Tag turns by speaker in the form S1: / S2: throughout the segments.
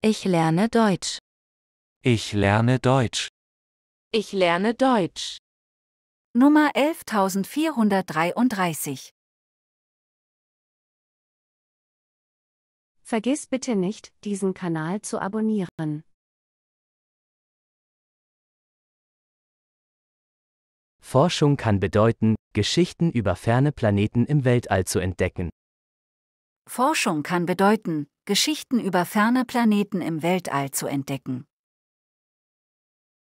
S1: Ich lerne Deutsch. Ich lerne Deutsch. Ich lerne Deutsch. Nummer 11433. Vergiss bitte nicht, diesen Kanal zu abonnieren. Forschung kann bedeuten, Geschichten über ferne Planeten im Weltall zu entdecken.
S2: Forschung kann bedeuten, Geschichten über ferne Planeten im Weltall zu entdecken.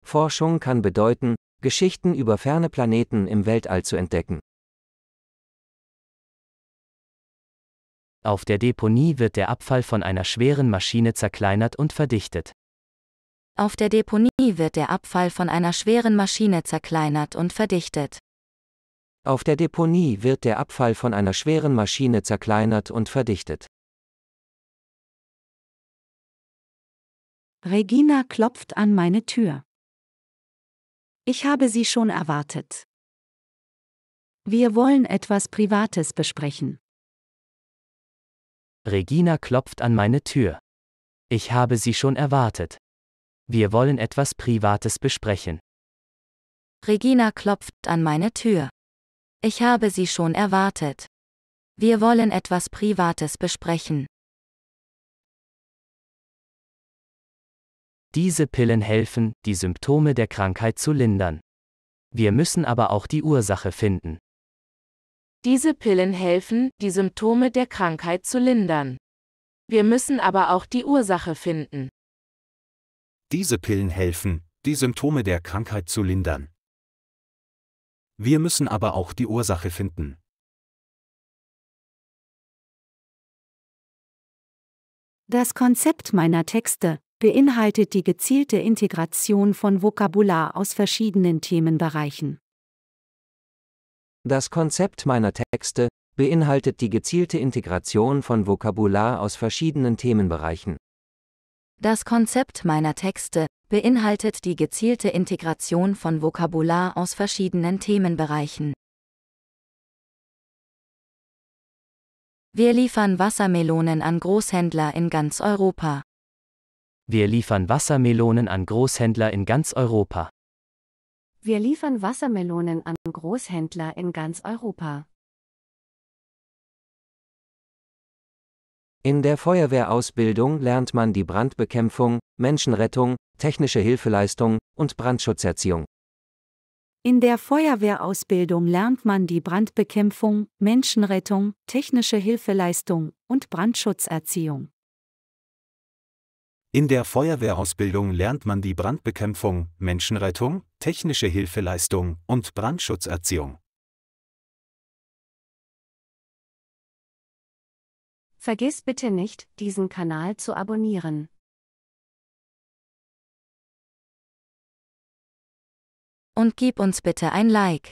S1: Forschung kann bedeuten, Geschichten über ferne Planeten im Weltall zu entdecken.
S3: Auf der Deponie wird der Abfall von einer schweren Maschine zerkleinert und verdichtet.
S4: Auf der Deponie wird der Abfall von einer schweren Maschine zerkleinert und
S5: verdichtet. Auf der Deponie wird der Abfall von einer schweren Maschine zerkleinert
S1: und verdichtet. Regina klopft an meine Tür. Ich habe sie schon erwartet.
S2: Wir wollen etwas Privates besprechen.
S3: Regina klopft an meine Tür. Ich habe sie schon erwartet. Wir wollen etwas Privates besprechen.
S4: Regina klopft
S1: an meine Tür. Ich habe sie schon erwartet. Wir wollen etwas Privates besprechen.
S3: Diese Pillen helfen, die Symptome der Krankheit zu lindern. Wir müssen aber auch die Ursache finden.
S4: Diese Pillen helfen, die Symptome der Krankheit zu lindern. Wir müssen aber auch die Ursache finden.
S1: Diese Pillen helfen, die Symptome der Krankheit zu lindern. Wir müssen aber auch die Ursache finden. Das Konzept meiner Texte beinhaltet
S2: die gezielte Integration von Vokabular aus verschiedenen Themenbereichen.
S5: Das Konzept meiner Texte beinhaltet die gezielte Integration von Vokabular aus verschiedenen Themenbereichen.
S4: Das Konzept meiner Texte beinhaltet die gezielte Integration von Vokabular aus verschiedenen
S1: Themenbereichen. Wir liefern Wassermelonen an Großhändler in ganz Europa.
S3: Wir liefern Wassermelonen an Großhändler in ganz Europa.
S4: Wir liefern Wassermelonen an Großhändler in ganz Europa.
S5: In der Feuerwehrausbildung lernt man die Brandbekämpfung, Menschenrettung, technische Hilfeleistung und Brandschutzerziehung.
S2: In der Feuerwehrausbildung lernt man die Brandbekämpfung, Menschenrettung, technische Hilfeleistung und Brandschutzerziehung.
S5: In der Feuerwehrausbildung
S1: lernt man die Brandbekämpfung, Menschenrettung, technische Hilfeleistung und Brandschutzerziehung. Vergiss bitte nicht, diesen Kanal zu abonnieren. Und gib uns bitte ein Like.